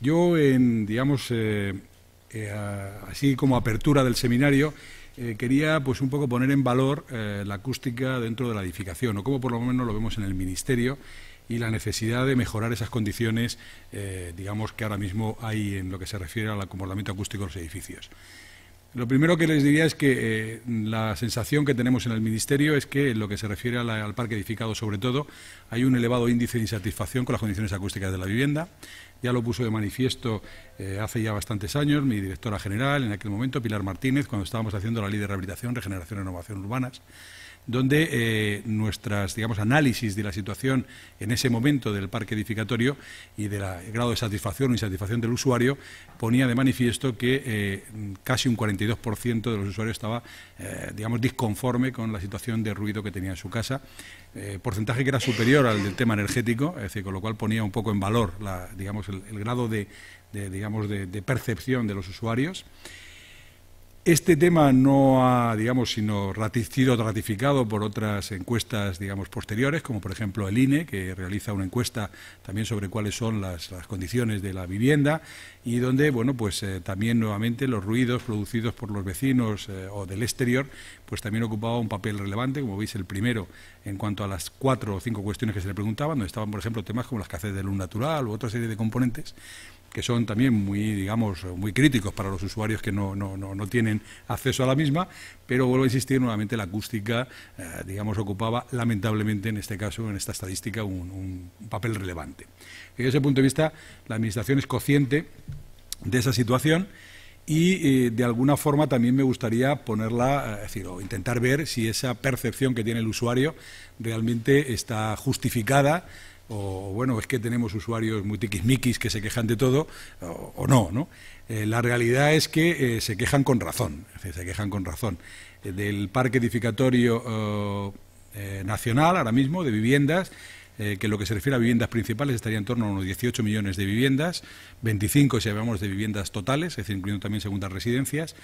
Yo, en, digamos, eh, eh, así como apertura del seminario, eh, quería pues un poco poner en valor la acústica dentro de la edificación, o como por lo menos lo vemos en el ministerio, y la necesidad de mejorar esas condiciones, digamos, que ahora mismo hay en lo que se refiere al acomodamiento acústico de los edificios. Lo primero que les diría es que la sensación que tenemos en el Ministerio es que, en lo que se refiere al parque edificado sobre todo, hay un elevado índice de insatisfacción con las condiciones acústicas de la vivienda ya lo puso de manifiesto eh, hace ya bastantes años mi directora general en aquel momento, Pilar Martínez, cuando estábamos haciendo la ley de rehabilitación, regeneración e innovación urbanas donde eh, nuestras, análisis de la situación en ese momento del parque edificatorio y del grado de satisfacción o insatisfacción del usuario ponía de manifiesto que eh, casi un 42% de los usuarios estaba, eh, disconforme con la situación de ruido que tenía en su casa, eh, porcentaje que era superior al del tema energético, es con lo cual ponía un poco en valor, el, grado de percepción de los usuarios. Este tema no ha, digamos, sino sido ratificado por otras encuestas, digamos, posteriores, como por ejemplo el INE, que realiza una encuesta también sobre cuáles son las, condiciones de la vivienda y donde, bueno, pues eh, también nuevamente los ruidos producidos por los vecinos eh, o del exterior, pues también ocupaba un papel relevante, como veis, el primero en cuanto a las cuatro o cinco cuestiones que se le preguntaban, donde estaban, por ejemplo, temas como la escasez de luz natural u otra serie de componentes que son también muy, digamos, muy críticos para los usuarios que no, tienen acceso a la misma, pero vuelvo a insistir, nuevamente la acústica, eh, digamos, ocupaba lamentablemente en este caso, en esta estadística, un, papel relevante. Desde ese punto de vista, la Administración es consciente de esa situación y eh, de alguna forma también me gustaría ponerla, eh, es decir, o intentar ver si esa percepción que tiene el usuario realmente está justificada o bueno, es que tenemos usuarios muy tiquismiquis que se quejan de todo, o, no, ¿no? Eh, la realidad es que eh, se quejan con razón, se quejan con razón. Eh, del parque edificatorio nacional, ahora mismo, de viviendas, que lo que se refiere a viviendas principales estaría en torno a unos 18 millones de viviendas, 25 si hablamos de viviendas totales, es decir, incluyendo también segundas residencias.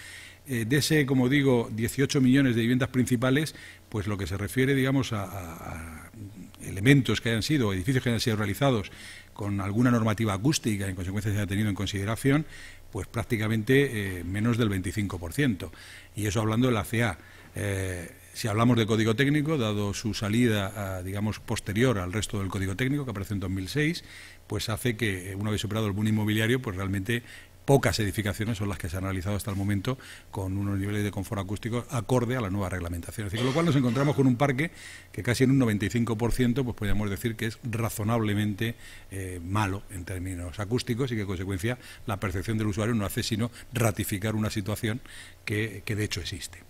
de ese, como digo, 18 millones de viviendas principales, pues lo que se refiere, digamos, a elementos que hayan sido, edificios que hayan sido realizados con alguna normativa acústica, en consecuencia se ha tenido en consideración, pues prácticamente eh, menos del 25%. Y eso hablando de la CA. Eh, si hablamos de código técnico, dado su salida, digamos, posterior al resto del código técnico que aparece en 2006, pues hace que eh, una vez superado el bono inmobiliario, pues realmente pocas edificaciones son las que se han realizado hasta el momento con unos niveles de confort acústico acorde a la nueva reglamentación. con lo cual nos encontramos con un parque que casi en un 95% pues podríamos decir que es razonablemente eh, malo en términos acústicos y que, en consecuencia, la percepción del usuario no hace sino ratificar una situación que de hecho existe.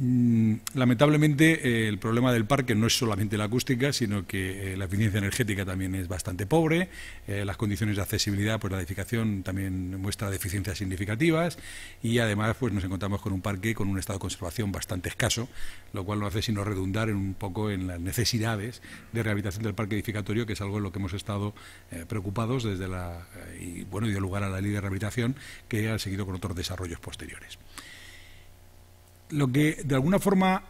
Mm, lamentablemente, eh, el problema del parque no es solamente la acústica, sino que eh, la eficiencia energética también es bastante pobre, eh, las condiciones de accesibilidad, pues la edificación también muestra deficiencias significativas y además pues nos encontramos con un parque con un estado de conservación bastante escaso, lo cual no hace sino redundar en un poco en las necesidades de rehabilitación del parque edificatorio, que es algo en lo que hemos estado preocupados desde la y bueno dio lugar a la ley de rehabilitación que ha seguido con otros desarrollos posteriores lo que de alguna forma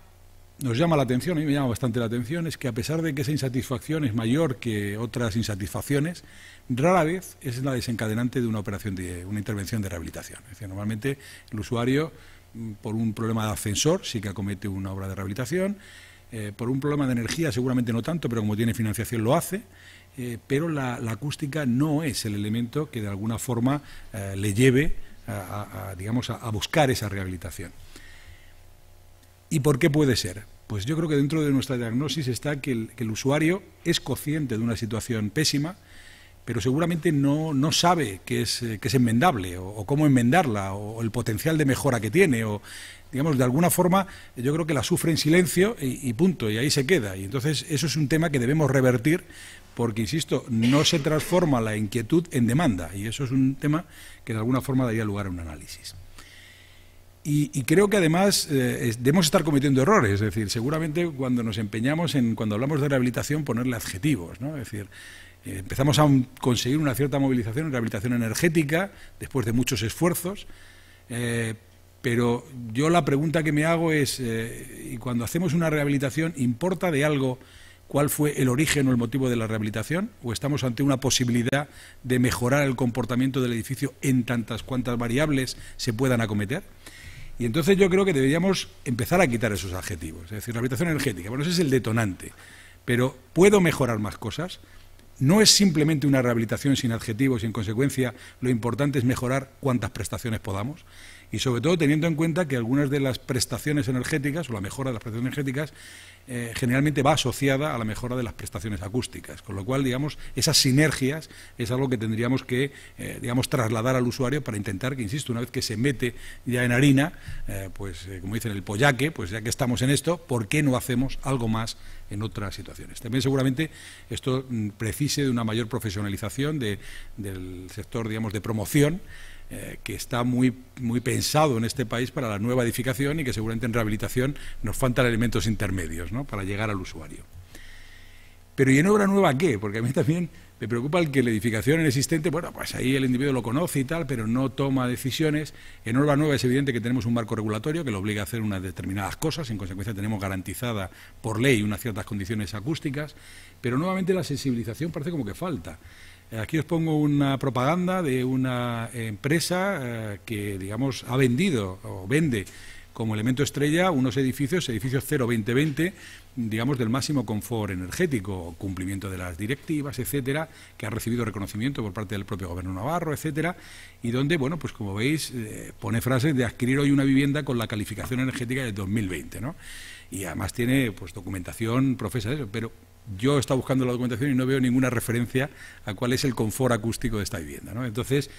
nos llama la atención, a mí me llama bastante la atención, es que a pesar de que esa insatisfacción es mayor que otras insatisfacciones, rara vez es la desencadenante de una operación de una intervención de rehabilitación. Es decir, normalmente el usuario mm, por un problema de ascensor sí que acomete una obra de rehabilitación, eh, por un problema de energía seguramente no tanto, pero como tiene financiación lo hace, eh, pero la, acústica no es el elemento que de alguna forma eh, le lleve a, digamos, a buscar esa rehabilitación. ¿Y por qué puede ser? Pues yo creo que dentro de nuestra diagnosis está que el, usuario es consciente de una situación pésima, pero seguramente no, sabe que es, eh, es enmendable o, cómo enmendarla o, el potencial de mejora que tiene o digamos de alguna forma yo creo que la sufre en silencio y, y punto y ahí se queda y entonces eso es un tema que debemos revertir porque insisto no se transforma la inquietud en demanda y eso es un tema que de alguna forma daría lugar a un análisis. Y, creo que además eh, debemos estar cometiendo errores, es decir, seguramente cuando nos empeñamos en, cuando hablamos de rehabilitación, ponerle adjetivos, ¿no? Es decir, eh, empezamos a conseguir una cierta movilización en rehabilitación energética después de muchos esfuerzos, eh, pero yo la pregunta que me hago es, y cuando hacemos una rehabilitación, ¿importa de algo cuál fue el origen o el motivo de la rehabilitación? ¿O estamos ante una posibilidad de mejorar el comportamiento del edificio en tantas cuantas variables se puedan acometer? Y entonces yo creo que deberíamos empezar a quitar esos adjetivos. Es decir, la energética, bueno, ese es el detonante. Pero puedo mejorar más cosas. No es simplemente una rehabilitación sin adjetivos y en consecuencia lo importante es mejorar cuantas prestaciones podamos y sobre todo teniendo en cuenta que algunas de las prestaciones energéticas o la mejora de las prestaciones energéticas eh, generalmente va asociada a la mejora de las prestaciones acústicas, con lo cual, digamos, esas sinergias es algo que tendríamos que, eh, digamos, trasladar al usuario para intentar que, insisto, una vez que se mete ya en harina, eh, pues, como dicen, el pollaque, pues ya que estamos en esto, ¿por qué no hacemos algo más en otras situaciones? También seguramente esto mm, precise de una mayor profesionalización del sector, digamos, de promoción, eh, que está muy, muy pensado en este país para la nueva edificación y que seguramente en rehabilitación nos faltan elementos intermedios ¿no? para llegar al usuario. Pero ¿y en obra nueva qué? Porque a mí también me preocupa el que la edificación en existente, bueno, pues ahí el individuo lo conoce y tal, pero no toma decisiones. En obra nueva es evidente que tenemos un marco regulatorio que lo obliga a hacer unas determinadas cosas, en consecuencia tenemos garantizada por ley unas ciertas condiciones acústicas, pero nuevamente la sensibilización parece como que falta. Eh, aquí os pongo una propaganda de una eh, empresa eh, que, digamos, ha vendido o vende como elemento estrella unos edificios, edificios 02020, digamos, del máximo confort energético, cumplimiento de las directivas, etcétera, que ha recibido reconocimiento por parte del propio gobierno navarro, etcétera, y donde, bueno, pues como veis, pone frases de adquirir hoy una vivienda con la calificación energética de 2020, ¿no? Y además tiene, pues, documentación profesa de eso, pero yo estaba buscando la documentación y no veo ninguna referencia a cuál es el confort acústico de esta vivienda. ¿no? Entonces,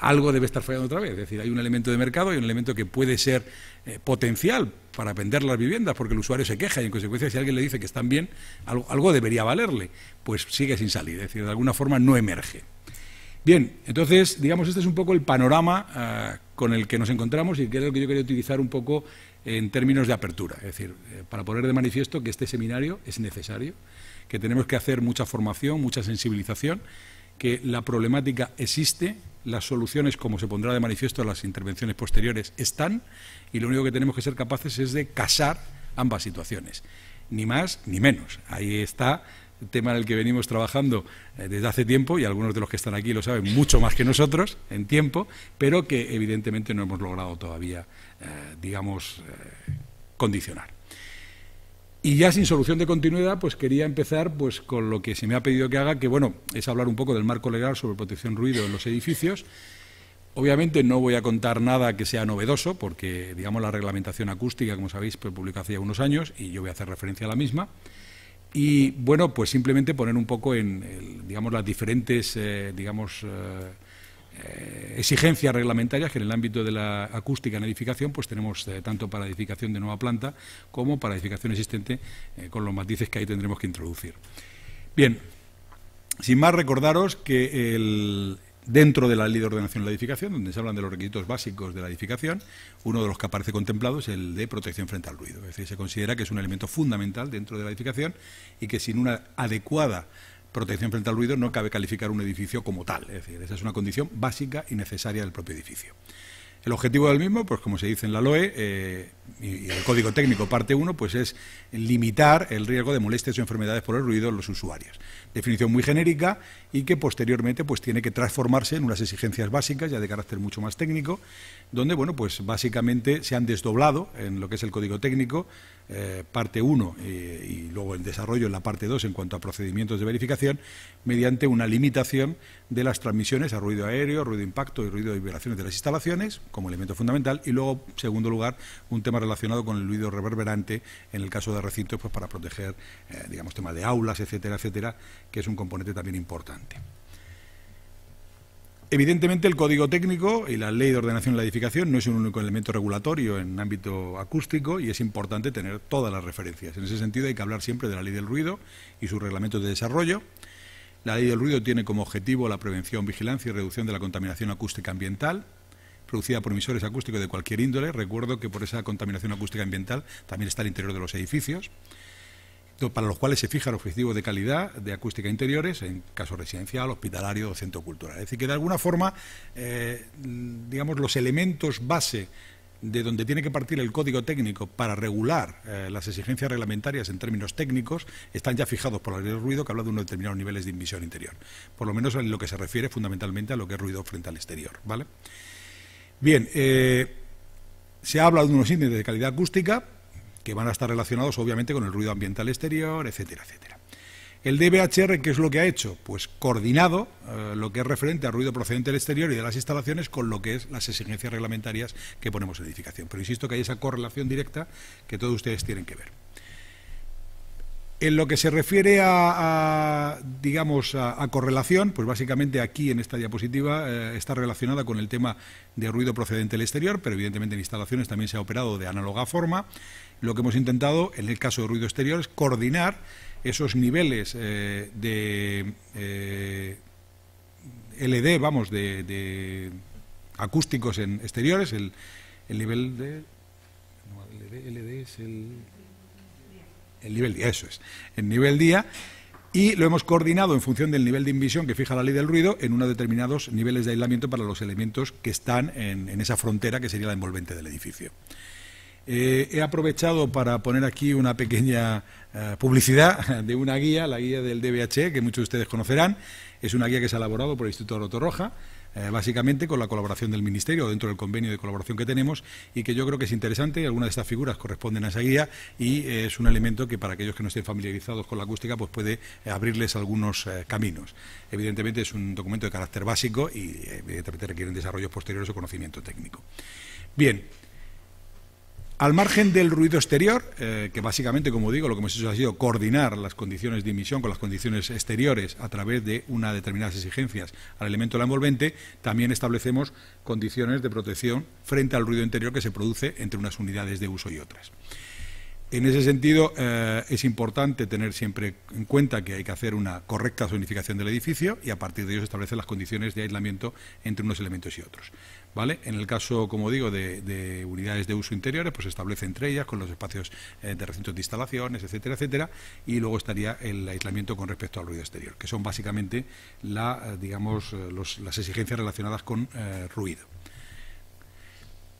algo debe estar fallando otra vez. Es decir, hay un elemento de mercado y un elemento que puede ser eh, potencial para vender las viviendas, porque el usuario se queja y, en consecuencia, si alguien le dice que están bien, algo, debería valerle. Pues sigue sin salir, es decir, de alguna forma no emerge. Bien, entonces, digamos, este es un poco el panorama ah, con el que nos encontramos y que lo que yo quería utilizar un poco en términos de apertura, es decir, eh, para poner de manifiesto que este seminario es necesario, que tenemos que hacer mucha formación, mucha sensibilización, que la problemática existe, las soluciones, como se pondrá de manifiesto en las intervenciones posteriores, están y lo único que tenemos que ser capaces es de casar ambas situaciones, ni más ni menos. Ahí está el tema en el que venimos trabajando eh, desde hace tiempo y algunos de los que están aquí lo saben mucho más que nosotros en tiempo, pero que evidentemente no hemos logrado todavía, eh, digamos, eh, condicionar. Y ya sin solución de continuidad, pues quería empezar pues, con lo que se me ha pedido que haga, que bueno, es hablar un poco del marco legal sobre protección ruido en los edificios. Obviamente no voy a contar nada que sea novedoso, porque digamos la reglamentación acústica, como sabéis, fue publicada hace ya unos años y yo voy a hacer referencia a la misma. Y bueno, pues simplemente poner un poco en digamos las diferentes eh, digamos eh, eh, exigencias reglamentarias que en el ámbito de la acústica en edificación, pues tenemos eh, tanto para edificación de nueva planta como para edificación existente, eh, con los matices que ahí tendremos que introducir. Bien, sin más recordaros que dentro de la ley de ordenación de la edificación, donde se hablan de los requisitos básicos de la edificación, uno de los que aparece contemplado es el de protección frente al ruido. Es decir, se considera que es un elemento fundamental dentro de la edificación y que sin una adecuada protección frente al ruido, no cabe calificar un edificio como tal. Es decir, esa es una condición básica y necesaria del propio edificio. El objetivo del mismo, pues como se dice en la LOE eh, y, el Código Técnico parte 1, pues es limitar el riesgo de molestias o enfermedades por el ruido en los usuarios. Definición muy genérica y que posteriormente pues tiene que transformarse en unas exigencias básicas ya de carácter mucho más técnico, donde bueno, pues básicamente se han desdoblado en lo que es el Código Técnico eh, parte 1 eh, y luego el desarrollo en la parte 2 en cuanto a procedimientos de verificación mediante una limitación de las transmisiones a ruido aéreo, ruido de impacto y ruido de vibraciones de las instalaciones como elemento fundamental y luego, en segundo lugar, un tema relacionado con el ruido reverberante en el caso de recintos pues, para proteger, eh, digamos, temas de aulas, etcétera, etcétera, que es un componente también importante. Evidentemente, el código técnico y la ley de ordenación de la edificación no es un único elemento regulatorio en ámbito acústico y es importante tener todas las referencias. En ese sentido, hay que hablar siempre de la ley del ruido y sus reglamentos de desarrollo. La ley del ruido tiene como objetivo la prevención, vigilancia y reducción de la contaminación acústica ambiental producida por emisores acústicos de cualquier índole. Recuerdo que por esa contaminación acústica ambiental también está el interior de los edificios para los cuales se fijan objetivos de calidad de acústica interiores, en caso residencial, hospitalario o centro cultural. Es decir, que de alguna forma, eh, digamos, los elementos base de donde tiene que partir el código técnico para regular eh, las exigencias reglamentarias en términos técnicos están ya fijados por la ley del ruido que habla de unos determinados niveles de invisión interior, por lo menos en lo que se refiere fundamentalmente a lo que es ruido frente al exterior. ¿vale? Bien, eh, se habla de unos índices de calidad acústica, que van a estar relacionados obviamente con el ruido ambiental exterior, etcétera, etcétera. El DBHR, ¿qué es lo que ha hecho? Pues coordinado eh, lo que es referente al ruido procedente del exterior y de las instalaciones con lo que es las exigencias reglamentarias que ponemos en edificación. Pero insisto que hay esa correlación directa que todos ustedes tienen que ver. En lo que se refiere a, digamos, a, correlación, pues básicamente aquí en esta diapositiva eh, está relacionada con el tema de ruido procedente del exterior, pero evidentemente en instalaciones también se ha operado de análoga forma. Lo que hemos intentado, en el caso de ruido exterior, es coordinar esos niveles eh, de eh, LD, vamos, de, acústicos en exteriores, el, nivel de... es el... El nivel día, eso es. El nivel día y lo hemos coordinado en función del nivel de invisión que fija la ley del ruido en unos determinados niveles de aislamiento para los elementos que están en, en esa frontera que sería la envolvente del edificio. Eh, he aprovechado para poner aquí una pequeña eh, publicidad de una guía, la guía del DBH, que muchos de ustedes conocerán. Es una guía que se ha elaborado por el Instituto Rotorroja, Roja, eh, básicamente con la colaboración del Ministerio, dentro del convenio de colaboración que tenemos, y que yo creo que es interesante. Algunas de estas figuras corresponden a esa guía y es un elemento que para aquellos que no estén familiarizados con la acústica pues puede abrirles algunos caminos. Evidentemente es un documento de carácter básico y evidentemente requieren desarrollos posteriores o conocimiento técnico. Bien, al margen del ruido exterior, eh, que básicamente, como digo, lo que hemos hecho ha sido coordinar las condiciones de emisión con las condiciones exteriores a través de unas determinadas exigencias al elemento de la envolvente, también establecemos condiciones de protección frente al ruido interior que se produce entre unas unidades de uso y otras. En ese sentido, eh, es importante tener siempre en cuenta que hay que hacer una correcta zonificación del edificio y a partir de ello establecer las condiciones de aislamiento entre unos elementos y otros. En el caso, como digo, de, unidades de uso interiores, pues se establece entre ellas con los espacios eh, de recintos de instalaciones, etcétera, etcétera, y luego estaría el aislamiento con respecto al ruido exterior, que son básicamente eh, eh, las exigencias relacionadas con ruido.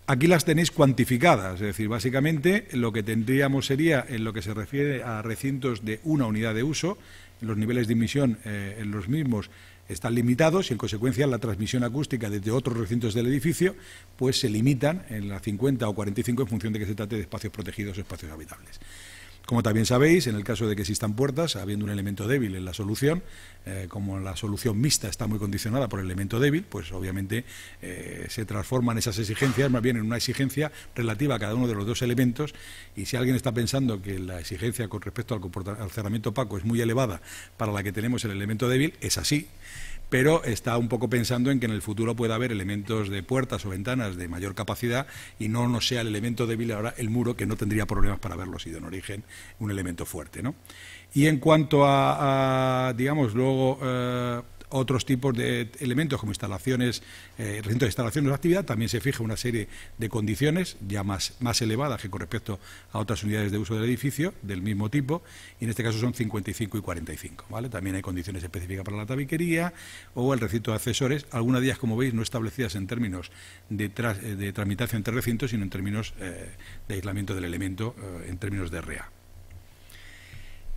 Aquí las tenéis cuantificadas, es decir, básicamente lo que tendríamos sería, en lo que se refiere a recintos de una unidad de uso, los niveles de emisión en los mismos están limitados y en consecuencia la transmisión acústica desde otros recintos del edificio pues se limitan en las 50 o 45 en función de que se trate de espacios protegidos o espacios habitables. Como también sabéis, en el caso de que existan puertas, habiendo un elemento débil en la solución, eh, como la solución mixta está muy condicionada por el elemento débil, pues obviamente eh, se transforman esas exigencias más bien en una exigencia relativa a cada uno de los dos elementos y si alguien está pensando que la exigencia con respecto al, al cerramiento opaco es muy elevada para la que tenemos el elemento débil, es así pero está un poco pensando en que en el futuro pueda haber elementos de puertas o ventanas de mayor capacidad y no no sea el elemento débil ahora el muro, que no tendría problemas para haberlo sido en origen un elemento fuerte. Y en cuanto a, digamos, luego... Eh, otros tipos de elementos como instalaciones, eh, recintos de instalaciones de actividad, también se fija una serie de condiciones ya más, elevadas que con respecto a otras unidades de uso del edificio del mismo tipo, y en este caso son 55 y 45. ¿vale? También hay condiciones específicas para la tabiquería o el recinto de accesores, algunas de ellas, como veis, no establecidas en términos de, eh, tramitación entre recintos, sino en términos eh, de aislamiento del elemento, en términos de REA.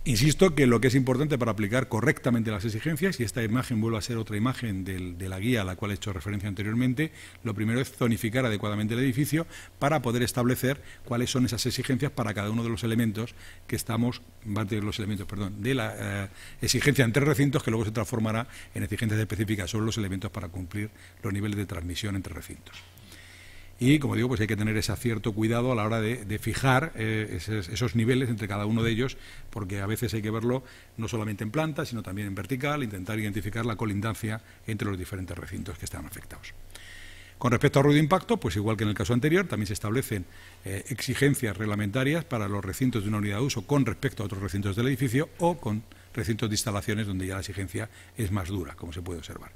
Insisto que lo que es importante para aplicar correctamente las exigencias, y esta imagen vuelve a ser otra imagen de la guía a la cual he hecho referencia anteriormente, lo primero es zonificar adecuadamente el edificio para poder establecer cuáles son esas exigencias para cada uno de los elementos que estamos, de los elementos, perdón, de la eh, exigencia entre recintos que luego se transformará en exigencias específicas sobre los elementos para cumplir los niveles de transmisión entre recintos y como digo, pues hay que tener ese cierto cuidado a la hora de, fijar eh, esos, niveles entre cada uno de ellos, porque a veces hay que verlo no solamente en planta, sino también en vertical, intentar identificar la colindancia entre los diferentes recintos que están afectados. Con respecto al ruido de impacto, pues igual que en el caso anterior, también se establecen eh, exigencias reglamentarias para los recintos de una unidad de uso con respecto a otros recintos del edificio o con recintos de instalaciones donde ya la exigencia es más dura, como se puede observar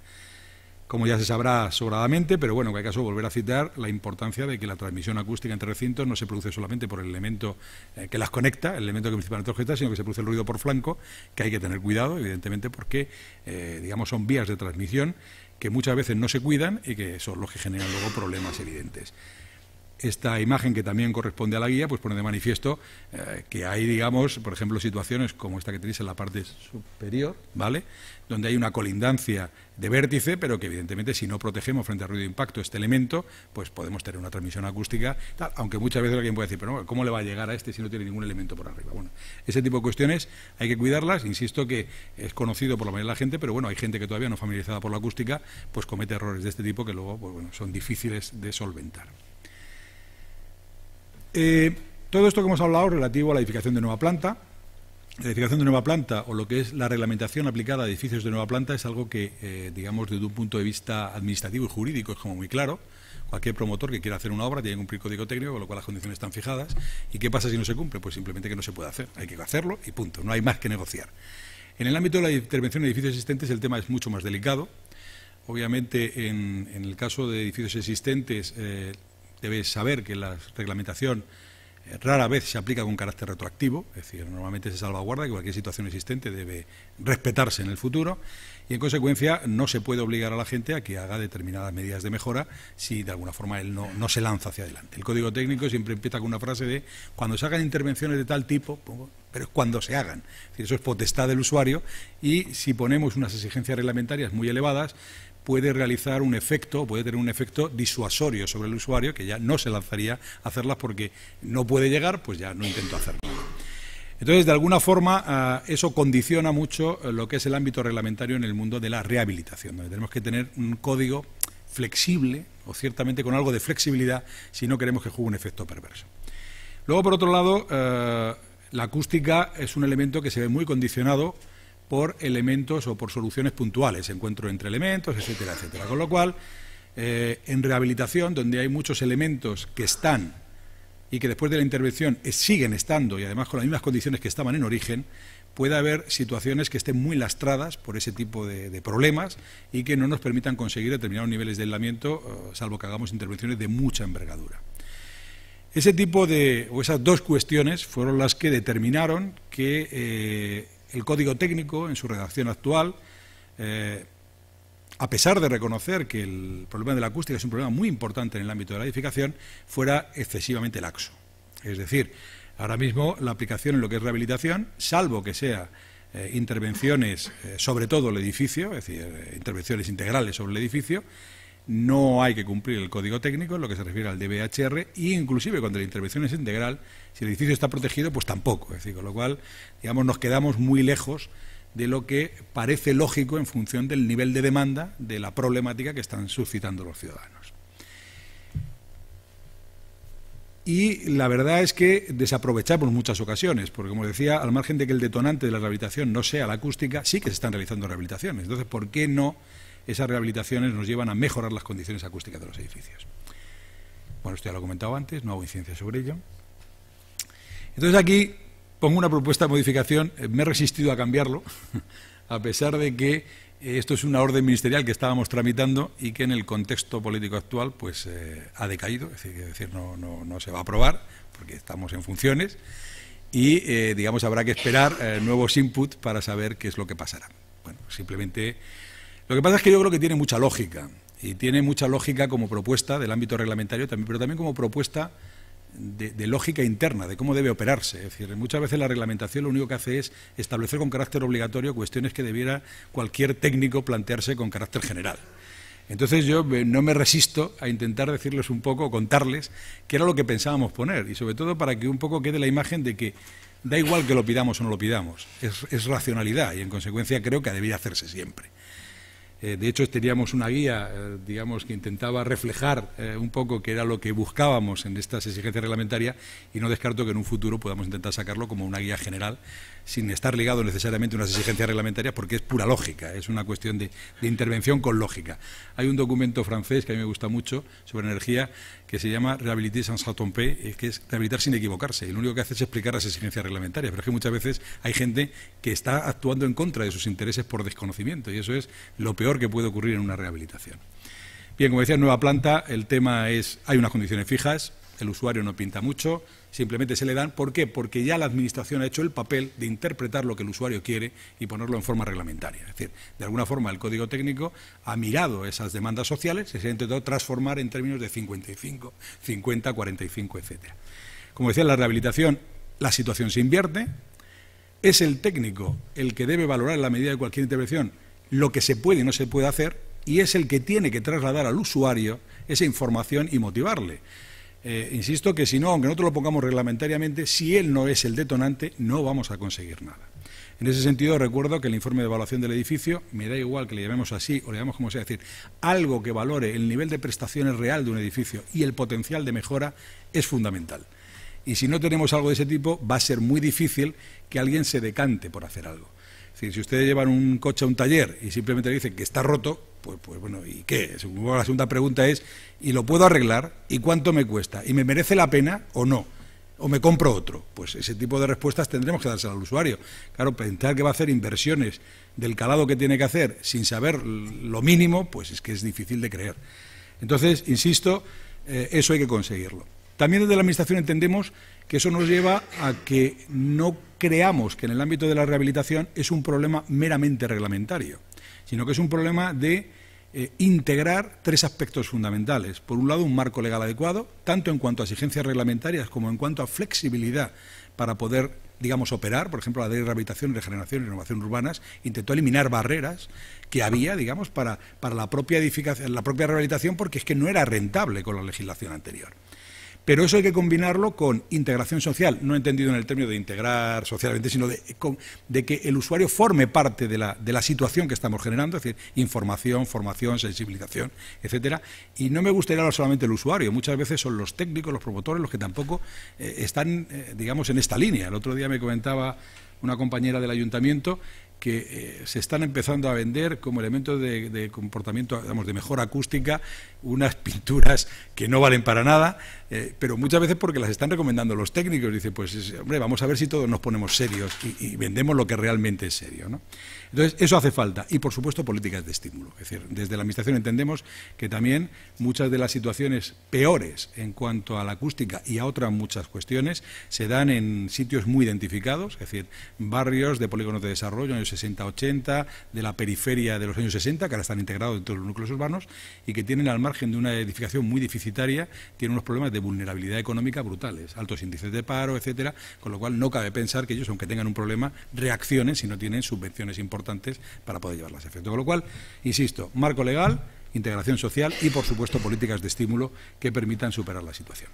como ya se sabrá sobradamente, pero bueno, en cualquier caso volver a citar la importancia de que la transmisión acústica entre recintos no se produce solamente por el elemento eh, que las conecta, el elemento que principalmente objeta, sino que se produce el ruido por flanco, que hay que tener cuidado, evidentemente, porque eh, digamos son vías de transmisión que muchas veces no se cuidan y que son los que generan luego problemas evidentes esta imagen que también corresponde a la guía, pues pone de manifiesto eh, que hay, digamos, por ejemplo, situaciones como esta que tenéis en la parte superior, ¿vale? Donde hay una colindancia de vértice, pero que evidentemente si no protegemos frente al ruido de impacto este elemento, pues podemos tener una transmisión acústica, aunque muchas veces alguien puede decir, pero ¿cómo le va a llegar a este si no tiene ningún elemento por arriba? Bueno, ese tipo de cuestiones hay que cuidarlas, insisto que es conocido por la mayoría de la gente, pero bueno, hay gente que todavía no familiarizada por la acústica, pues comete errores de este tipo que luego pues bueno, son difíciles de solventar. Eh, todo esto que hemos hablado relativo a la edificación de nueva planta, la edificación de nueva planta o lo que es la reglamentación aplicada a edificios de nueva planta es algo que, eh, digamos, desde un punto de vista administrativo y jurídico es como muy claro. Cualquier promotor que quiera hacer una obra tiene que cumplir código técnico, con lo cual las condiciones están fijadas. ¿Y qué pasa si no se cumple? Pues simplemente que no se puede hacer. Hay que hacerlo y punto. No hay más que negociar. En el ámbito de la intervención en edificios existentes el tema es mucho más delicado. Obviamente, en, el caso de edificios existentes, eh, debe saber que la reglamentación eh, rara vez se aplica con carácter retroactivo, es decir, normalmente se salvaguarda que cualquier situación existente debe respetarse en el futuro y en consecuencia no se puede obligar a la gente a que haga determinadas medidas de mejora si de alguna forma él no, se lanza hacia adelante. El código técnico siempre empieza con una frase de cuando se hagan intervenciones de tal tipo, pero es cuando se hagan. Es eso es potestad del usuario y si ponemos unas exigencias reglamentarias muy elevadas, puede realizar un efecto, puede tener un efecto disuasorio sobre el usuario, que ya no se lanzaría a hacerlas porque no puede llegar, pues ya no intento hacerlo. Entonces, de alguna forma, ah, eso condiciona mucho eh, lo que es el ámbito reglamentario en el mundo de la rehabilitación, donde tenemos que tener un código flexible o ciertamente con algo de flexibilidad si no queremos que juegue un efecto perverso. Luego, por otro lado, eh, la acústica es un elemento que se ve muy condicionado por elementos o por soluciones puntuales, encuentro entre elementos, etcétera, etcétera. Con lo cual, eh, en rehabilitación, donde hay muchos elementos que están y que después de la intervención eh, siguen estando y además con las mismas condiciones que estaban en origen, puede haber situaciones que estén muy lastradas por ese tipo de, problemas y que no nos permitan conseguir determinados niveles de aislamiento, eh, salvo que hagamos intervenciones de mucha envergadura. Ese tipo de, o esas dos cuestiones fueron las que determinaron que el Código Técnico, en su redacción actual, eh, a pesar de reconocer que el problema de la acústica es un problema muy importante en el ámbito de la edificación, fuera excesivamente laxo. Es decir, ahora mismo la aplicación en lo que es rehabilitación, salvo que sea eh, intervenciones eh, sobre todo el edificio, es decir, intervenciones integrales sobre el edificio, no hay que cumplir el código técnico en lo que se refiere al DBHR y inclusive cuando la intervención es integral, si el edificio está protegido, pues tampoco. Es decir, con lo cual, digamos, nos quedamos muy lejos de lo que parece lógico en función del nivel de demanda de la problemática que están suscitando los ciudadanos. Y la verdad es que desaprovechamos muchas ocasiones, porque como decía, al margen de que el detonante de la rehabilitación no sea la acústica, sí que se están realizando rehabilitaciones. Entonces, ¿por qué no esas rehabilitaciones nos llevan a mejorar las condiciones acústicas de los edificios. Bueno, esto ya lo he comentado antes, no hago incidencia sobre ello. Entonces aquí pongo una propuesta de modificación, eh, me he resistido a cambiarlo, a pesar de que eh, esto es una orden ministerial que estábamos tramitando y que en el contexto político actual pues eh, ha decaído, es decir, no, se va a aprobar porque estamos en funciones y digamos habrá que esperar nuevos inputs para saber qué es lo que pasará. Bueno, simplemente lo que pasa es que yo creo que tiene mucha lógica y tiene mucha lógica como propuesta del ámbito reglamentario también, pero también como propuesta de, lógica interna, de cómo debe operarse. Es decir, muchas veces la reglamentación lo único que hace es establecer con carácter obligatorio cuestiones que debiera cualquier técnico plantearse con carácter general. Entonces yo eh, no me resisto a intentar decirles un poco, contarles qué era lo que pensábamos poner y sobre todo para que un poco quede la imagen de que da igual que lo pidamos o no lo pidamos, es, es racionalidad y en consecuencia creo que debería hacerse siempre. Eh, de hecho, teníamos una guía, eh, digamos, que intentaba reflejar eh, un poco qué era lo que buscábamos en estas exigencias reglamentarias y no descarto que en un futuro podamos intentar sacarlo como una guía general sin estar ligado necesariamente a unas exigencias reglamentarias, porque es pura lógica, es una cuestión de, intervención con lógica. Hay un documento francés que a mí me gusta mucho sobre energía que se llama Rehabilité sans eh, que es rehabilitar sin equivocarse, y lo único que hace es explicar las exigencias reglamentarias, pero es que muchas veces hay gente que está actuando en contra de sus intereses por desconocimiento, y eso es lo peor que puede ocurrir en una rehabilitación. Bien, como decía, nueva planta, el tema es, hay unas condiciones fijas, el usuario no pinta mucho, simplemente se le dan. ¿Por qué? Porque ya la Administración ha hecho el papel de interpretar lo que el usuario quiere y ponerlo en forma reglamentaria. Es decir, de alguna forma el Código Técnico ha mirado esas demandas sociales y se ha intentado transformar en términos de 55, 50, 45, etcétera. Como decía, en la rehabilitación, la situación se invierte. Es el técnico el que debe valorar en la medida de cualquier intervención lo que se puede y no se puede hacer y es el que tiene que trasladar al usuario esa información y motivarle. Eh, insisto que si no, aunque nosotros lo pongamos reglamentariamente, si él no es el detonante, no vamos a conseguir nada. En ese sentido, recuerdo que el informe de evaluación del edificio, me da igual que le llamemos así o le llamemos como sea, decir, algo que valore el nivel de prestaciones real de un edificio y el potencial de mejora es fundamental. Y si no tenemos algo de ese tipo, va a ser muy difícil que alguien se decante por hacer algo. Es decir, si ustedes llevan un coche a un taller y simplemente le dicen que está roto, pues, pues, bueno, ¿y qué? La segunda pregunta es, ¿y lo puedo arreglar? ¿Y cuánto me cuesta? ¿Y me merece la pena o no? ¿O me compro otro? Pues ese tipo de respuestas tendremos que dárselas al usuario. Claro, pensar que va a hacer inversiones del calado que tiene que hacer sin saber lo mínimo, pues es que es difícil de creer. Entonces, insisto, eh, eso hay que conseguirlo. También desde la Administración entendemos que eso nos lleva a que no creamos que en el ámbito de la rehabilitación es un problema meramente reglamentario sino que es un problema de eh, integrar tres aspectos fundamentales. Por un lado, un marco legal adecuado, tanto en cuanto a exigencias reglamentarias como en cuanto a flexibilidad para poder, digamos, operar. Por ejemplo, la ley de rehabilitación, regeneración y renovación urbanas intentó eliminar barreras que había, digamos, para, para la, propia edificación, la propia rehabilitación porque es que no era rentable con la legislación anterior. Pero eso hay que combinarlo con integración social, no entendido en el término de integrar socialmente, sino de, que el usuario forme parte de la, situación que estamos generando, es decir, información, formación, sensibilización, etcétera. Y no me gustaría hablar solamente del usuario, muchas veces son los técnicos, los promotores, los que tampoco eh, están, eh, digamos, en esta línea. El otro día me comentaba una compañera del ayuntamiento que eh, se están empezando a vender como elementos de, comportamiento, digamos, de mejor acústica, unas pinturas que no valen para nada, eh, pero muchas veces porque las están recomendando los técnicos. Dice, pues hombre, vamos a ver si todos nos ponemos serios y, y vendemos lo que realmente es serio. ¿no? Entonces, eso hace falta. Y, por supuesto, políticas de estímulo. Es decir, desde la Administración entendemos que también muchas de las situaciones peores en cuanto a la acústica y a otras muchas cuestiones se dan en sitios muy identificados, es decir, barrios de polígonos de desarrollo, años 60-80, de la periferia de los años 60, que ahora están integrados dentro de los núcleos urbanos y que tienen al margen de una edificación muy deficitaria, tienen unos problemas de vulnerabilidad económica brutales, altos índices de paro, etcétera, con lo cual no cabe pensar que ellos, aunque tengan un problema, reaccionen si no tienen subvenciones importantes importantes para poder llevarlas a efecto. Con lo cual, insisto, marco legal, integración social y, por supuesto, políticas de estímulo que permitan superar la situación.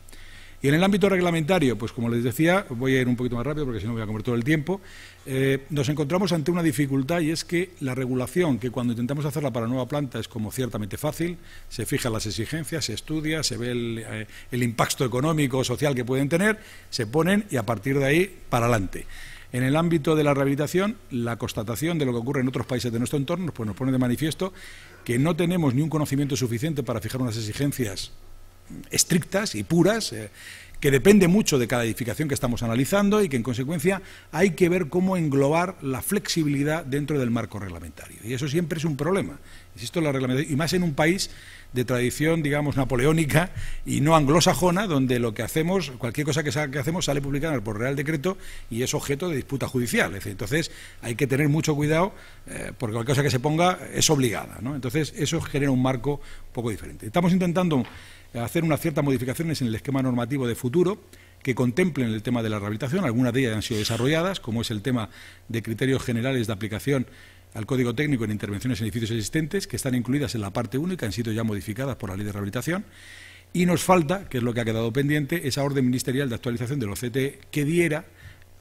Y en el ámbito reglamentario, pues como les decía, voy a ir un poquito más rápido porque si no voy a comer todo el tiempo, eh, nos encontramos ante una dificultad y es que la regulación, que cuando intentamos hacerla para nueva planta es como ciertamente fácil, se fijan las exigencias, se estudia, se ve el eh, impacto económico o social que pueden tener, se ponen y a partir de ahí para adelante. En el ámbito de la rehabilitación, la constatación de lo que ocurre en otros países de nuestro entorno pues nos pone de manifiesto que no tenemos ni un conocimiento suficiente para fijar unas exigencias estrictas y puras. Eh, que depende mucho de cada edificación que estamos analizando y que, en consecuencia, hay que ver cómo englobar la flexibilidad dentro del marco reglamentario. Y eso siempre es un problema. Insisto, la reglamentación, y más en un país de tradición, digamos, napoleónica y no anglosajona, donde lo que hacemos, cualquier cosa que, que hacemos sale publicada por Real Decreto y es objeto de disputa judicial. entonces hay que tener mucho cuidado eh, porque cualquier cosa que se ponga es obligada. Entonces eso genera un marco un poco diferente. Estamos intentando hacer unas ciertas modificaciones en el esquema normativo de futuro que contemplen el tema de la rehabilitación. Algunas de ellas han sido desarrolladas, como es el tema de criterios generales de aplicación al Código Técnico en intervenciones en edificios existentes, que están incluidas en la parte 1 y que han sido ya modificadas por la Ley de Rehabilitación. Y nos falta, que es lo que ha quedado pendiente, esa orden ministerial de actualización de los e que diera,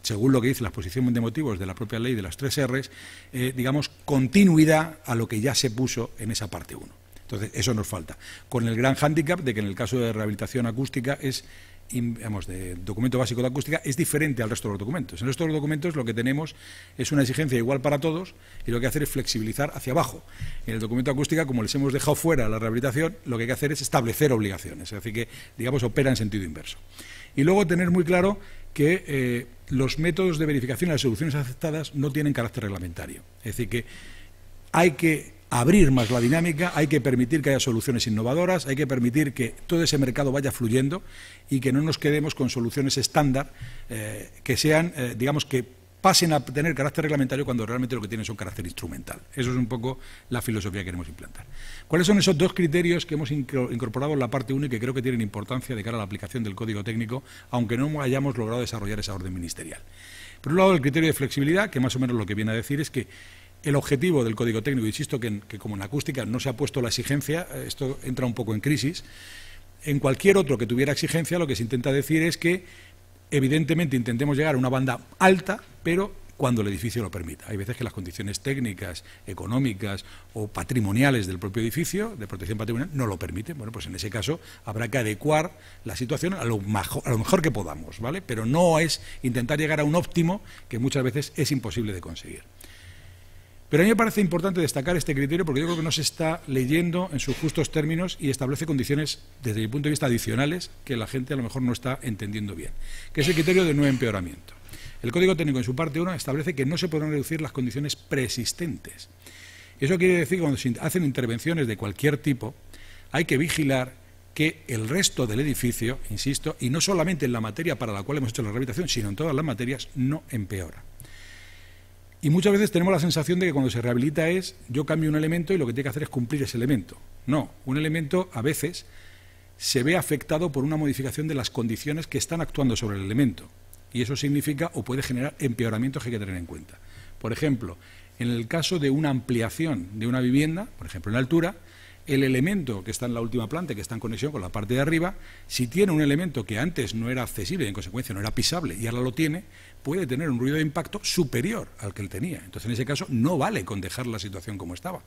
según lo que dice la exposición de motivos de la propia ley de las tres Rs, eh, digamos, continuidad a lo que ya se puso en esa parte 1. Entonces, eso nos falta. Con el gran hándicap de que en el caso de rehabilitación acústica es de documento básico de acústica es diferente al resto de los documentos. En el resto de los documentos lo que tenemos es una exigencia igual para todos y lo que hay que hacer es flexibilizar hacia abajo. En el documento de acústica, como les hemos dejado fuera la rehabilitación, lo que hay que hacer es establecer obligaciones. Así que, digamos, opera en sentido inverso. Y luego tener muy claro que eh, los métodos de verificación y las soluciones aceptadas no tienen carácter reglamentario. Es decir, que hay que abrir más la dinámica, hay que permitir que haya soluciones innovadoras, hay que permitir que todo ese mercado vaya fluyendo y que no nos quedemos con soluciones estándar eh, que sean, eh, digamos, que pasen a tener carácter reglamentario cuando realmente lo que tienen es un carácter instrumental. Eso es un poco la filosofía que queremos implantar. ¿Cuáles son esos dos criterios que hemos incorporado en la parte 1 y que creo que tienen importancia de cara a la aplicación del código técnico, aunque no hayamos logrado desarrollar esa orden ministerial? Por un lado, el criterio de flexibilidad, que más o menos lo que viene a decir es que el objetivo del código técnico, insisto que, como en acústica no se ha puesto la exigencia, eh, esto entra un poco en crisis, en cualquier otro que tuviera exigencia lo que se intenta decir es que evidentemente intentemos llegar a una banda alta, pero cuando el edificio lo permita. Hay veces que las condiciones técnicas, económicas o patrimoniales del propio edificio, de protección patrimonial, no lo permiten. Bueno, pues en ese caso habrá que adecuar la situación a lo, a lo mejor que podamos, ¿vale? Pero no es intentar llegar a un óptimo que muchas veces es imposible de conseguir. Pero a mí me parece importante destacar este criterio porque yo creo que no se está leyendo en sus justos términos y establece condiciones, desde el punto de vista, adicionales que la gente a lo mejor no está entendiendo bien, que es el criterio de no empeoramiento. El Código Técnico, en su parte 1, establece que no se podrán reducir las condiciones preexistentes. Eso quiere decir que cuando se hacen intervenciones de cualquier tipo, hay que vigilar que el resto del edificio, insisto, y no solamente en la materia para la cual hemos hecho la rehabilitación, sino en todas las materias, no empeora. Y muchas veces tenemos la sensación de que cuando se rehabilita es yo cambio un elemento y lo que tiene que hacer es cumplir ese elemento. No, un elemento a veces se ve afectado por una modificación de las condiciones que están actuando sobre el elemento. Y eso significa o puede generar empeoramientos que hay que tener en cuenta. Por ejemplo, en el caso de una ampliación de una vivienda, por ejemplo en altura, el elemento que está en la última planta, que está en conexión con la parte de arriba, si tiene un elemento que antes no era accesible y en consecuencia no era pisable y ahora lo tiene, puede tener un ruido de impacto superior al que él tenía. Entonces, en ese caso, no vale con dejar la situación como estaba,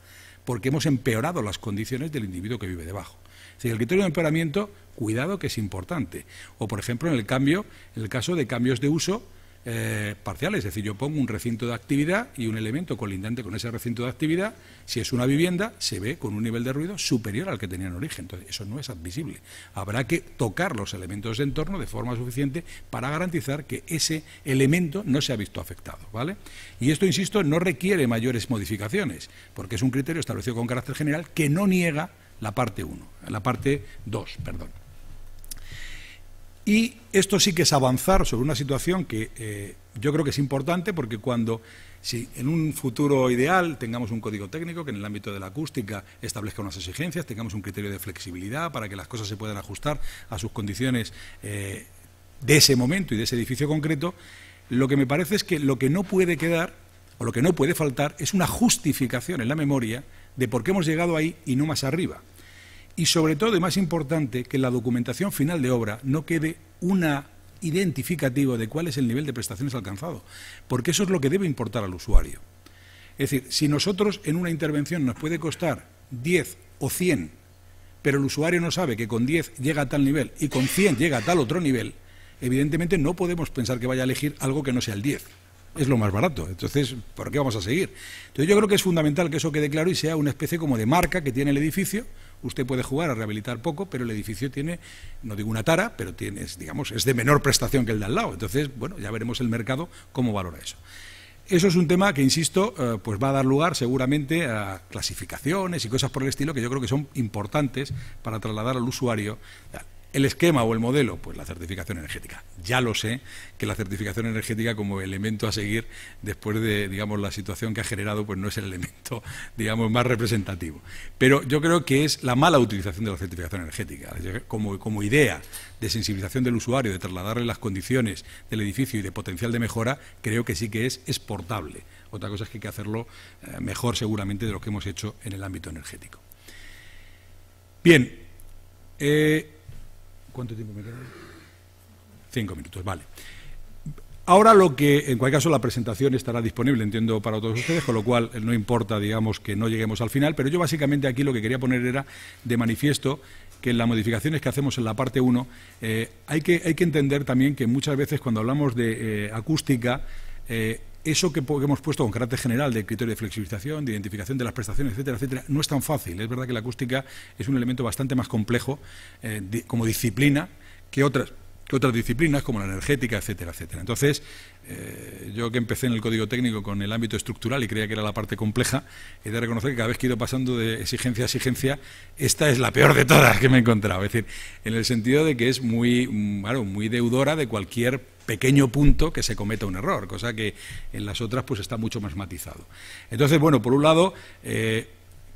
porque hemos empeorado las condiciones del individuo que vive debajo. Es el criterio de empeoramiento, cuidado que es importante. O, por ejemplo, en el cambio, en el caso de cambios de uso, eh, parciales. Es decir, yo pongo un recinto de actividad y un elemento colindante con ese recinto de actividad. Si es una vivienda, se ve con un nivel de ruido superior al que tenía en origen. Entonces, eso no es admisible. Habrá que tocar los elementos de entorno de forma suficiente para garantizar que ese elemento no se ha visto afectado. ¿vale? Y esto, insisto, no requiere mayores modificaciones, porque es un criterio establecido con carácter general que no niega la parte 1, la parte 2, perdón. Y esto sí que es avanzar sobre una situación que eh, yo creo que es importante porque cuando, si en un futuro ideal tengamos un código técnico que en el ámbito de la acústica establezca unas exigencias, tengamos un criterio de flexibilidad para que las cosas se puedan ajustar a sus condiciones eh, de ese momento y de ese edificio concreto, lo que me parece es que lo que no puede quedar o lo que no puede faltar es una justificación en la memoria de por qué hemos llegado ahí y no más arriba y sobre todo y más importante que en la documentación final de obra no quede una identificativa de cuál es el nivel de prestaciones alcanzado, porque eso es lo que debe importar al usuario. Es decir, si nosotros en una intervención nos puede costar 10 o 100, pero el usuario no sabe que con 10 llega a tal nivel y con 100 llega a tal otro nivel, evidentemente no podemos pensar que vaya a elegir algo que no sea el 10. Es lo más barato. Entonces, ¿por qué vamos a seguir? Entonces, yo creo que es fundamental que eso quede claro y sea una especie como de marca que tiene el edificio, Usted puede jugar a rehabilitar poco, pero el edificio tiene, no digo una tara, pero tiene, es, digamos, es de menor prestación que el de al lado. Entonces, bueno, ya veremos el mercado cómo valora eso. Eso es un tema que, insisto, eh, pues va a dar lugar seguramente a clasificaciones y cosas por el estilo que yo creo que son importantes para trasladar al usuario. El esquema o el modelo, pues la certificación energética. Ya lo sé que la certificación energética como elemento a seguir después de, digamos, la situación que ha generado, pues no es el elemento, digamos, más representativo. Pero yo creo que es la mala utilización de la certificación energética, como, como idea de sensibilización del usuario, de trasladarle las condiciones del edificio y de potencial de mejora, creo que sí que es exportable. Otra cosa es que hay que hacerlo eh, mejor seguramente de lo que hemos hecho en el ámbito energético. Bien. Eh, ¿Cuánto tiempo me queda? Cinco minutos, vale. Ahora lo que, en cualquier caso, la presentación estará disponible, entiendo, para todos ustedes, con lo cual eh, no importa, digamos, que no lleguemos al final, pero yo básicamente aquí lo que quería poner era de manifiesto que en las modificaciones que hacemos en la parte 1 eh, hay, que, hay que entender también que muchas veces cuando hablamos de eh, acústica, eso que, hemos puesto con carácter general de criterio de flexibilización, de identificación de las prestaciones, etcétera, etcétera, no es tan fácil. Es verdad que la acústica es un elemento bastante más complejo eh, como disciplina que otras disciplinas como la energética, etcétera, etcétera. Entonces, eh, yo que empecé en el código técnico con el ámbito estructural y creía que era la parte compleja, he de reconocer que cada vez que he ido pasando de exigencia a exigencia, esta es la peor de todas que me he encontrado. Es decir, en el sentido de que es muy, mm, muy deudora de cualquier pequeño punto que se cometa un error, cosa que en las otras pues está mucho más matizado. Entonces, bueno, por un lado, eh,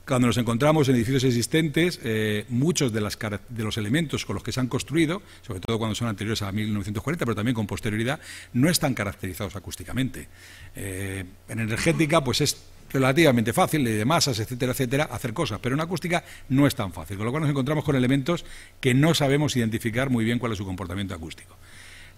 cuando nos encontramos en edificios existentes, eh, muchos de, los elementos con los que se han construido, sobre todo cuando son anteriores a 1940, pero también con posterioridad, no están caracterizados acústicamente. Eh, en energética, pues es relativamente fácil, de masas, etcétera, etcétera, hacer cosas, pero en acústica no es tan fácil, con lo cual nos encontramos con elementos que no sabemos identificar muy bien cuál es su comportamiento acústico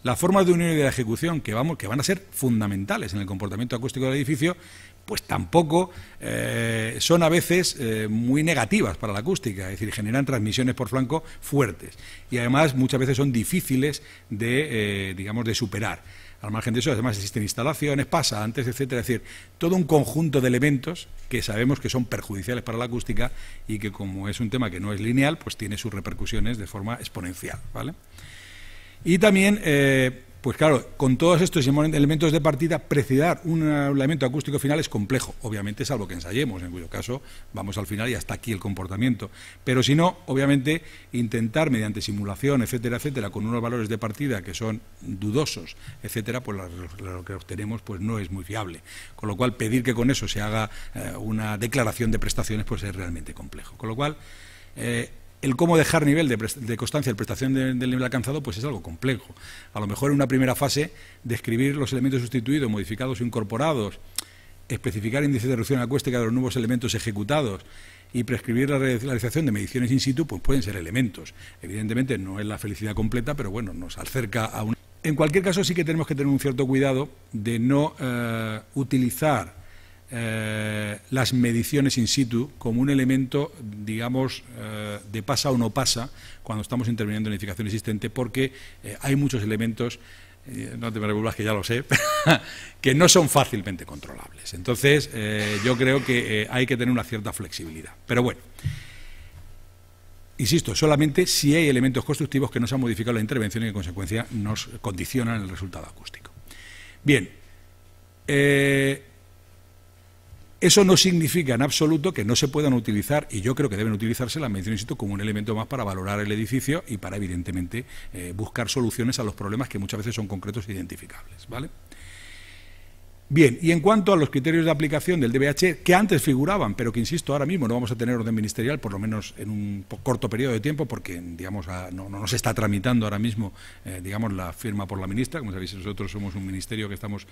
las formas de unión y de ejecución, que, vamos, que van a ser fundamentales en el comportamiento acústico del edificio, pues tampoco eh, son a veces eh, muy negativas para la acústica, es decir, generan transmisiones por flanco fuertes y además muchas veces son difíciles de, eh, digamos, de superar. Al margen de eso, además existen instalaciones, pasa antes, etcétera, es decir, todo un conjunto de elementos que sabemos que son perjudiciales para la acústica y que como es un tema que no es lineal, pues tiene sus repercusiones de forma exponencial, ¿vale? Y también, eh, pues claro, con todos estos elementos de partida, precisar un elemento acústico final es complejo, obviamente, salvo que ensayemos, en cuyo caso vamos al final y hasta aquí el comportamiento. Pero si no, obviamente, intentar mediante simulación, etcétera, etcétera, con unos valores de partida que son dudosos, etcétera, pues lo que obtenemos pues no es muy fiable. Con lo cual, pedir que con eso se haga eh, una declaración de prestaciones pues es realmente complejo. Con lo cual, eh, el cómo dejar nivel de, constancia de prestación del nivel alcanzado pues es algo complejo. A lo mejor en una primera fase describir los elementos sustituidos, modificados o incorporados, especificar índices de reducción acústica de los nuevos elementos ejecutados y prescribir la realización de mediciones in situ, pues pueden ser elementos. Evidentemente no es la felicidad completa, pero bueno, nos acerca a un... En cualquier caso sí que tenemos que tener un cierto cuidado de no eh, utilizar eh, las mediciones in situ como un elemento, digamos, eh, de pasa o no pasa cuando estamos interviniendo en edificación existente, porque eh, hay muchos elementos, no te me que ya lo sé, que no son fácilmente controlables. Entonces, yo creo que hay que tener una cierta flexibilidad. Pero bueno. Insisto, solamente si hay elementos constructivos que nos han modificado la intervención y en consecuencia nos condicionan el resultado acústico. Bien, eh, eso no significa en absoluto que no se puedan utilizar, y yo creo que deben utilizarse las mediciones de como un elemento más para valorar el edificio y para, evidentemente, eh, buscar soluciones a los problemas que muchas veces son concretos e identificables. ¿vale? Bien, y en cuanto a los criterios de aplicación del DBH, que antes figuraban, pero que insisto, ahora mismo no vamos a tener orden ministerial, por lo menos en un corto periodo de tiempo, porque digamos, no, nos está tramitando ahora mismo eh, digamos, la firma por la ministra. Como sabéis, nosotros somos un ministerio que estamos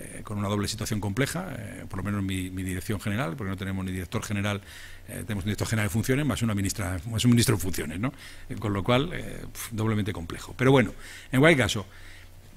eh, con una doble situación compleja, eh, por lo menos mi, mi, dirección general, porque no tenemos ni director general, tenemos un director general de funciones, más, una ministra, más un ministro de funciones, ¿no? con lo cual, doblemente complejo. Pero bueno, en cualquier caso.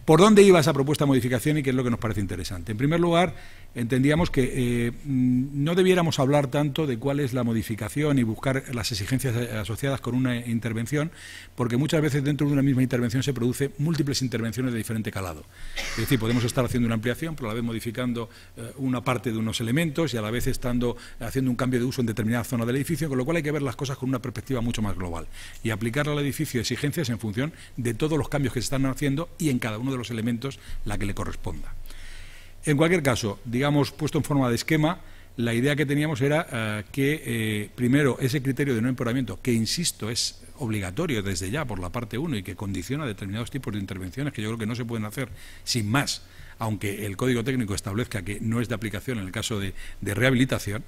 ¿Por dónde iba esa propuesta de modificación y qué es lo que nos parece interesante? En primer lugar, entendíamos que eh, mm, no debiéramos hablar tanto de cuál es la modificación y buscar las exigencias eh, asociadas con una intervención, porque muchas veces dentro de una misma intervención se producen múltiples intervenciones de diferente calado. Es decir, podemos estar haciendo una ampliación, pero a la vez modificando eh, una parte de unos elementos y a la vez estando haciendo un cambio de uso en determinada zona del edificio, con lo cual hay que ver las cosas con una perspectiva mucho más global y aplicar al edificio exigencias en función de todos los cambios que se están haciendo y en cada uno de los elementos la que le corresponda. En cualquier caso, digamos, puesto en forma de esquema, la idea que teníamos era eh, que, eh, primero, ese criterio de no empeoramiento, que insisto, es obligatorio desde ya por la parte 1 y que condiciona determinados tipos de intervenciones que yo creo que no se pueden hacer sin más, aunque el Código Técnico establezca que no es de aplicación en el caso de, rehabilitación,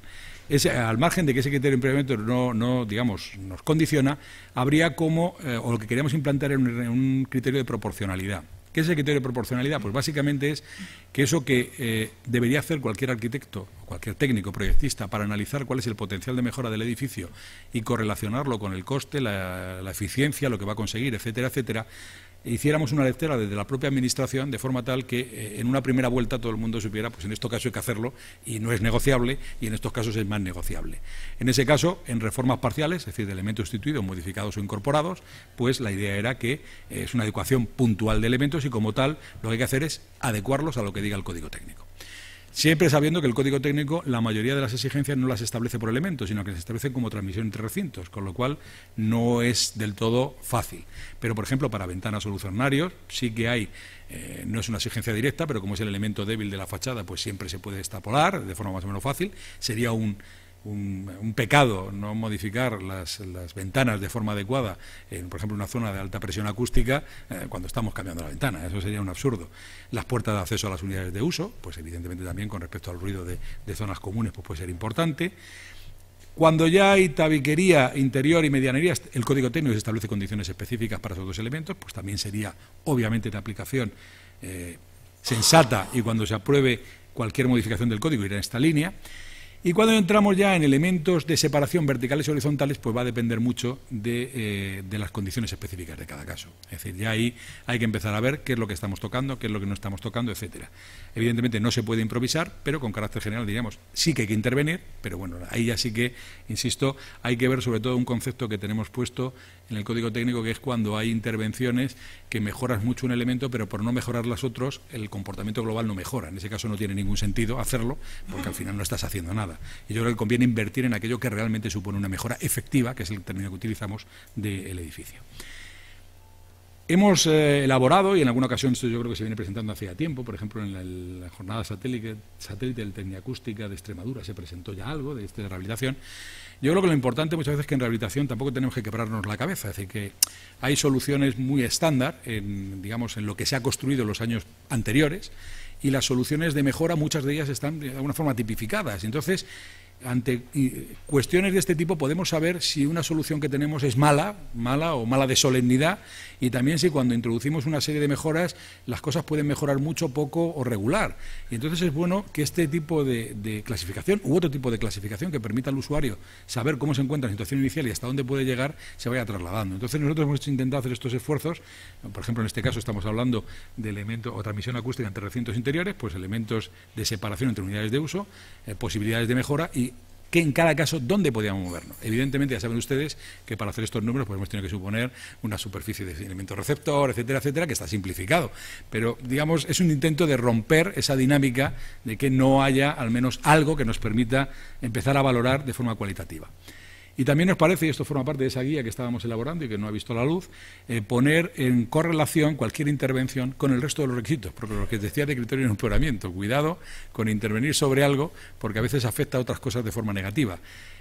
al margen de que ese criterio de empeoramiento no, no digamos, nos condiciona, habría como, eh, o lo que queríamos implantar era un criterio de proporcionalidad. ¿Qué es el criterio de proporcionalidad? Pues básicamente es que eso que eh, debería hacer cualquier arquitecto, cualquier técnico, proyectista, para analizar cuál es el potencial de mejora del edificio y correlacionarlo con el coste, la eficiencia, lo que va a conseguir, etcétera, etcétera, hiciéramos una lectura desde la propia Administración de forma tal que eh, en una primera vuelta todo el mundo supiera, pues en este caso hay que hacerlo y no es negociable y en estos casos es más negociable. En ese caso, en reformas parciales, es decir, de elementos sustituidos, modificados o incorporados, pues la idea era que eh, es una adecuación puntual de elementos y como tal lo que hay que hacer es adecuarlos a lo que diga el código técnico. Siempre sabiendo que el código técnico, la mayoría de las exigencias no las establece por elementos, sino que se establecen como transmisión entre recintos, con lo cual no es del todo fácil. Pero, por ejemplo, para ventanas solucionarios sí que hay, eh, no es una exigencia directa, pero como es el elemento débil de la fachada, pues siempre se puede estapolar de forma más o menos fácil. Sería un un, pecado no modificar las, ventanas de forma adecuada, en, por ejemplo, una zona de alta presión acústica, eh, cuando estamos cambiando la ventana. Eso sería un absurdo. Las puertas de acceso a las unidades de uso, pues evidentemente también con respecto al ruido de, zonas comunes, pues puede ser importante. Cuando ya hay tabiquería interior y medianería, el Código Técnico establece condiciones específicas para esos dos elementos, pues también sería obviamente de aplicación eh, sensata y cuando se apruebe cualquier modificación del código irá en esta línea. Y cuando entramos ya en elementos de separación verticales y horizontales, pues va a depender mucho eh, de, las condiciones específicas de cada caso. Es decir, ya ahí hay que empezar a ver qué es lo que estamos tocando, qué es lo que no estamos tocando, etcétera. Evidentemente no se puede improvisar, pero con carácter general diríamos sí que hay que intervenir, pero bueno, ahí ya sí que, insisto, hay que ver sobre todo un concepto que tenemos puesto en el código técnico, que es cuando hay intervenciones que mejoras mucho un elemento, pero por no mejorar las otros, el comportamiento global no mejora. En ese caso no tiene ningún sentido hacerlo, porque al final no estás haciendo nada. Y yo creo que conviene invertir en aquello que realmente supone una mejora efectiva, que es el término que utilizamos, del edificio. Hemos eh, elaborado, y en alguna ocasión esto yo creo que se viene presentando hacía tiempo, por ejemplo, en la, jornada satélite, satélite del Acústica de Extremadura se presentó ya algo de, esta rehabilitación. Yo creo que lo importante muchas veces es que en rehabilitación tampoco tenemos que quebrarnos la cabeza, es decir, que hay soluciones muy estándar, en, digamos, en lo que se ha construido en los años anteriores, y las soluciones de mejora, muchas de ellas están de alguna forma tipificadas. Entonces, ante eh, cuestiones de este tipo podemos saber si una solución que tenemos es mala, mala o mala de solemnidad, y también si cuando introducimos una serie de mejoras las cosas pueden mejorar mucho, poco o regular. Y entonces es bueno que este tipo de, clasificación u otro tipo de clasificación que permita al usuario saber cómo se encuentra en la situación inicial y hasta dónde puede llegar se vaya trasladando. Entonces nosotros hemos intentado hacer estos esfuerzos, por ejemplo en este caso estamos hablando de elementos o transmisión acústica entre recintos interiores, pues elementos de separación entre unidades de uso, eh, posibilidades de mejora y que en cada caso dónde podíamos movernos. Evidentemente, ya saben ustedes que para hacer estos números pues, hemos tenido que suponer una superficie de elemento receptor, etcétera, etcétera, que está simplificado. Pero, digamos, es un intento de romper esa dinámica de que no haya al menos algo que nos permita empezar a valorar de forma cualitativa. Y también nos parece, y esto forma parte de esa guía que estábamos elaborando y que no ha visto la luz, eh, poner en correlación cualquier intervención con el resto de los requisitos, porque lo que decía de criterio de empeoramiento, cuidado con intervenir sobre algo, porque a veces afecta a otras cosas de forma negativa.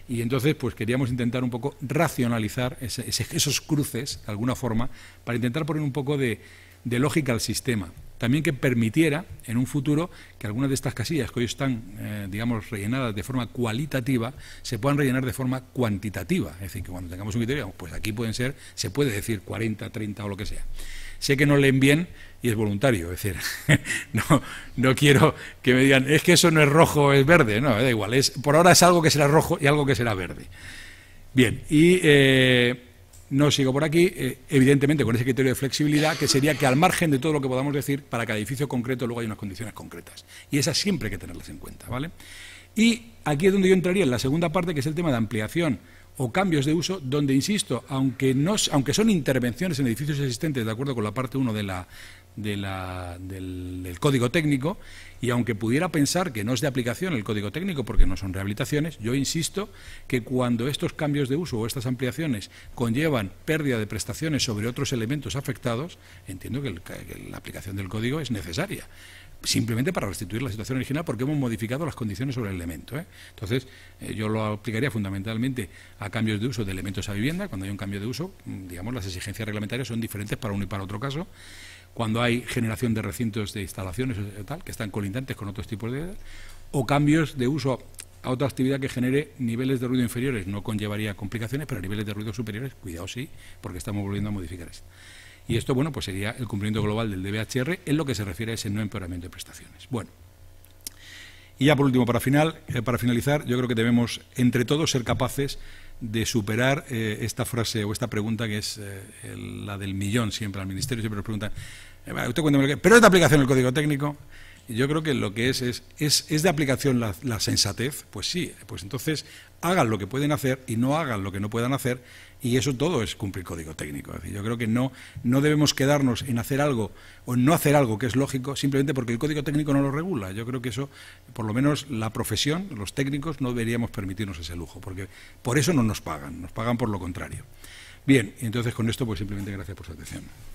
Y entonces, pues queríamos intentar un poco racionalizar esos cruces, de alguna forma, para intentar poner un poco de, de lógica al sistema. También que permitiera en un futuro que algunas de estas casillas que hoy están, eh, digamos, rellenadas de forma cualitativa, se puedan rellenar de forma cuantitativa. Es decir, que cuando tengamos un criterio, pues aquí pueden ser, se puede decir 40, 30 o lo que sea. Sé que no leen bien y es voluntario, es decir, no, no quiero que me digan, es que eso no es rojo, es verde, no, da igual, es, por ahora es algo que será rojo y algo que será verde. Bien, y... Eh, no sigo por aquí, eh, evidentemente con ese criterio de flexibilidad, que sería que al margen de todo lo que podamos decir, para cada edificio concreto luego hay unas condiciones concretas. Y esas siempre hay que tenerlas en cuenta, ¿vale? Y aquí es donde yo entraría en la segunda parte, que es el tema de ampliación o cambios de uso, donde, insisto, aunque, no, aunque son intervenciones en edificios existentes, de acuerdo con la parte 1 del, del código técnico, y aunque pudiera pensar que no es de aplicación el código técnico porque no son rehabilitaciones, yo insisto que cuando estos cambios de uso o estas ampliaciones conllevan pérdida de prestaciones sobre otros elementos afectados, entiendo que, la aplicación del código es necesaria simplemente para restituir la situación original porque hemos modificado las condiciones sobre el elemento. ¿eh? Entonces, eh, yo lo aplicaría fundamentalmente a cambios de uso de elementos a vivienda. Cuando hay un cambio de uso, mm, digamos, las exigencias reglamentarias son diferentes para uno y para otro caso cuando hay generación de recintos de instalaciones eh, eh, tal, que están colindantes con otros tipos de... o cambios de uso a otra actividad que genere niveles de ruido inferiores, no conllevaría complicaciones, pero niveles de ruido superiores, cuidado sí, porque estamos volviendo a modificar esto. Y esto, bueno, pues sería el cumplimiento global del DBHR en lo que se refiere a ese no empeoramiento de prestaciones. Bueno, y ya por último, para, final, eh, para finalizar, yo creo que debemos, entre todos, ser capaces de superar eh, esta frase o esta pregunta que es eh, la del millón siempre al ministerio, siempre nos preguntan, eh, pero es de aplicación el código técnico. Y yo creo que lo que es es, es, es de aplicación la, la, sensatez, pues sí, pues entonces hagan lo que pueden hacer y no hagan lo que no puedan hacer y eso todo es cumplir código técnico. yo creo que no, debemos quedarnos en hacer algo o en no hacer algo que es lógico simplemente porque el código técnico no lo regula. Yo creo que eso, por lo menos la profesión, los técnicos, no deberíamos permitirnos ese lujo, porque por eso no nos pagan, nos pagan por lo contrario. Bien, entonces con esto pues simplemente gracias por su atención.